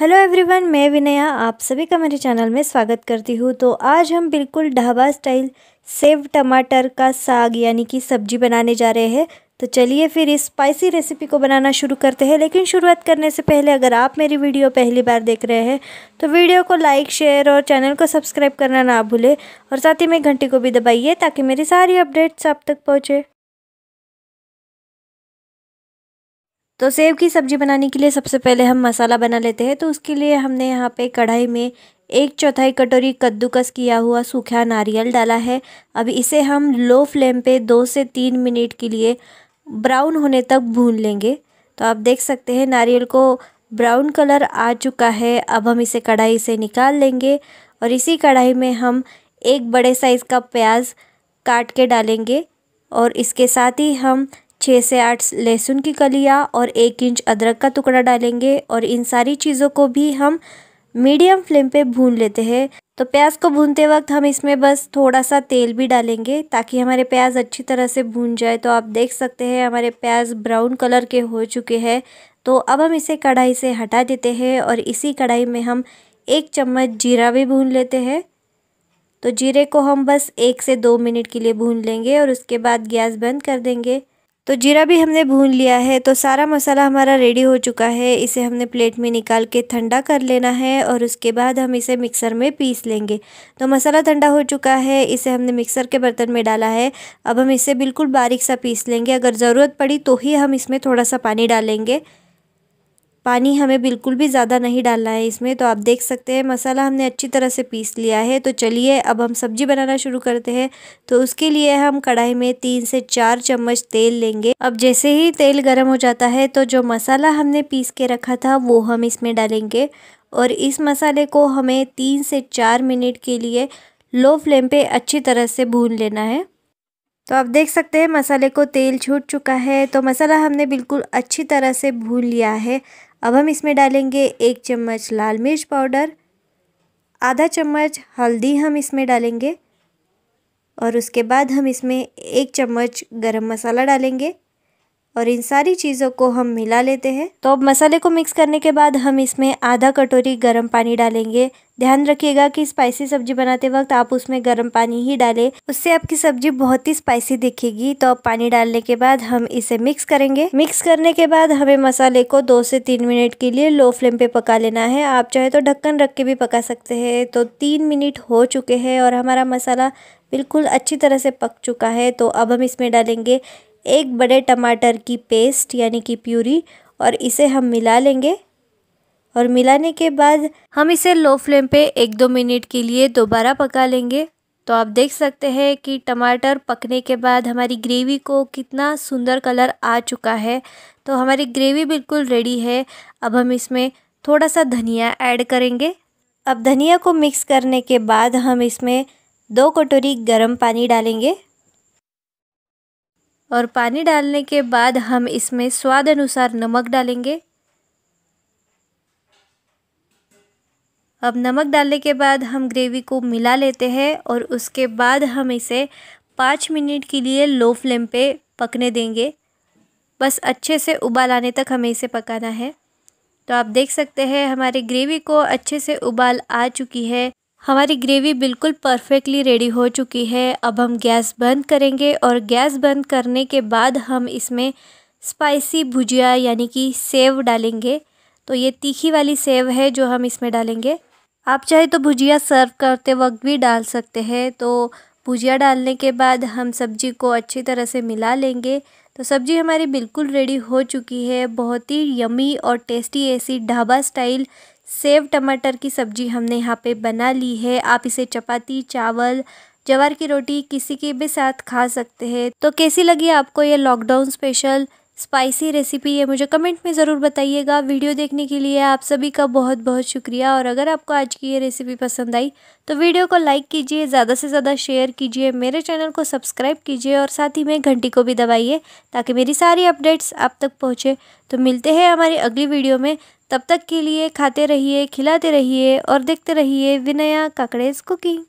hello everyone मैं विनया आप सभी का मेरे चैनल में स्वागत करती हूँ तो आज हम बिल्कुल ढाबा स्टाइल सेव टमाटर का साग यानी कि सब्जी बनाने जा रहे हैं तो चलिए फिर इस स्पाइसी रेसिपी को बनाना शुरू करते हैं लेकिन शुरुआत करने से पहले अगर आप मेरी वीडियो पहली बार देख रहे हैं तो वीडियो को लाइक शेयर और चैनल को सब्सक्राइब करना ना भूलें और साथ ही में घंटी को भी दबाइए ताकि मेरी सारी अपडेट्स आप तक पहुँचे तो सेब की सब्ज़ी बनाने के लिए सबसे पहले हम मसाला बना लेते हैं तो उसके लिए हमने यहाँ पे कढ़ाई में एक चौथाई कटोरी कद्दूकस किया हुआ सूखा नारियल डाला है अब इसे हम लो फ्लेम पे दो से तीन मिनट के लिए ब्राउन होने तक भून लेंगे तो आप देख सकते हैं नारियल को ब्राउन कलर आ चुका है अब हम इसे कढ़ाई से निकाल लेंगे और इसी कढ़ाई में हम एक बड़े साइज़ का प्याज काट के डालेंगे और इसके साथ ही हम छः से आठ लहसुन की कलियाँ और एक इंच अदरक का टुकड़ा डालेंगे और इन सारी चीज़ों को भी हम मीडियम फ्लेम पे भून लेते हैं तो प्याज को भूनते वक्त हम इसमें बस थोड़ा सा तेल भी डालेंगे ताकि हमारे प्याज अच्छी तरह से भून जाए तो आप देख सकते हैं हमारे प्याज ब्राउन कलर के हो चुके हैं तो अब हम इसे कढ़ाई से हटा देते हैं और इसी कढ़ाई में हम एक चम्मच जीरा भी भून लेते हैं तो जीरे को हम बस एक से दो मिनट के लिए भून लेंगे और उसके बाद गैस बंद कर देंगे तो जीरा भी हमने भून लिया है तो सारा मसाला हमारा रेडी हो चुका है इसे हमने प्लेट में निकाल के ठंडा कर लेना है और उसके बाद हम इसे मिक्सर में पीस लेंगे तो मसाला ठंडा हो चुका है इसे हमने मिक्सर के बर्तन में डाला है अब हम इसे बिल्कुल बारीक सा पीस लेंगे अगर ज़रूरत पड़ी तो ही हम इसमें थोड़ा सा पानी डालेंगे पानी हमें बिल्कुल भी ज़्यादा नहीं डालना है इसमें तो आप देख सकते हैं मसाला हमने अच्छी तरह से पीस लिया है तो चलिए अब हम सब्जी बनाना शुरू करते हैं तो उसके लिए हम कढ़ाई में तीन से चार चम्मच तेल लेंगे अब जैसे ही तेल गर्म हो जाता है तो जो मसाला हमने पीस के रखा था वो हम इसमें डालेंगे और इस मसाले को हमें तीन से चार मिनट के लिए लो फ्लेम पर अच्छी तरह से भून लेना है तो आप देख सकते हैं मसाले को तेल छूट चुका है तो मसाला हमने बिल्कुल अच्छी तरह से भून लिया है अब हम इसमें डालेंगे एक चम्मच लाल मिर्च पाउडर आधा चम्मच हल्दी हम इसमें डालेंगे और उसके बाद हम इसमें एक चम्मच गरम मसाला डालेंगे और इन सारी चीज़ों को हम मिला लेते हैं तो अब मसाले को मिक्स करने के बाद हम इसमें आधा कटोरी गर्म पानी डालेंगे ध्यान रखिएगा कि स्पाइसी सब्जी बनाते वक्त आप उसमें गर्म पानी ही डालें उससे आपकी सब्जी बहुत ही स्पाइसी दिखेगी तो अब पानी डालने के बाद हम इसे मिक्स करेंगे मिक्स करने के बाद हमें मसाले को दो से तीन मिनट के लिए लो फ्लेम पे पका लेना है आप चाहे तो ढक्कन रख के भी पका सकते हैं तो तीन मिनट हो चुके हैं और हमारा मसाला बिल्कुल अच्छी तरह से पक चुका है तो अब हम इसमें डालेंगे एक बड़े टमाटर की पेस्ट यानी कि प्यूरी और इसे हम मिला लेंगे और मिलाने के बाद हम इसे लो फ्लेम पे एक दो मिनट के लिए दोबारा पका लेंगे तो आप देख सकते हैं कि टमाटर पकने के बाद हमारी ग्रेवी को कितना सुंदर कलर आ चुका है तो हमारी ग्रेवी बिल्कुल रेडी है अब हम इसमें थोड़ा सा धनिया ऐड करेंगे अब धनिया को मिक्स करने के बाद हम इसमें दो कटोरी गर्म पानी डालेंगे और पानी डालने के बाद हम इसमें स्वाद अनुसार नमक डालेंगे अब नमक डालने के बाद हम ग्रेवी को मिला लेते हैं और उसके बाद हम इसे पाँच मिनट के लिए लो फ्लेम पे पकने देंगे बस अच्छे से उबाल आने तक हमें इसे पकाना है तो आप देख सकते हैं हमारी ग्रेवी को अच्छे से उबाल आ चुकी है हमारी ग्रेवी बिल्कुल परफेक्टली रेडी हो चुकी है अब हम गैस बंद करेंगे और गैस बंद करने के बाद हम इसमें स्पाइसी भुजिया यानी कि सेव डालेंगे तो ये तीखी वाली सेव है जो हम इसमें डालेंगे आप चाहे तो भुजिया सर्व करते वक्त भी डाल सकते हैं तो भुजिया डालने के बाद हम सब्जी को अच्छी तरह से मिला लेंगे तो सब्जी हमारी बिल्कुल रेडी हो चुकी है बहुत ही यमी और टेस्टी ऐसी ढाबा स्टाइल सेव टमाटर की सब्जी हमने यहाँ पे बना ली है आप इसे चपाती चावल जवार की रोटी किसी के भी साथ खा सकते हैं तो कैसी लगी आपको ये लॉकडाउन स्पेशल स्पाइसी रेसिपी ये मुझे कमेंट में ज़रूर बताइएगा वीडियो देखने के लिए आप सभी का बहुत बहुत शुक्रिया और अगर आपको आज की ये रेसिपी पसंद आई तो वीडियो को लाइक कीजिए ज़्यादा से ज़्यादा शेयर कीजिए मेरे चैनल को सब्सक्राइब कीजिए और साथ ही में घंटी को भी दबाइए ताकि मेरी सारी अपडेट्स आप तक पहुँचे तो मिलते हैं हमारी अगली वीडियो में तब तक के लिए खाते रहिए खिलाते रहिए और देखते रहिए विनया काकड़ेज कुकिंग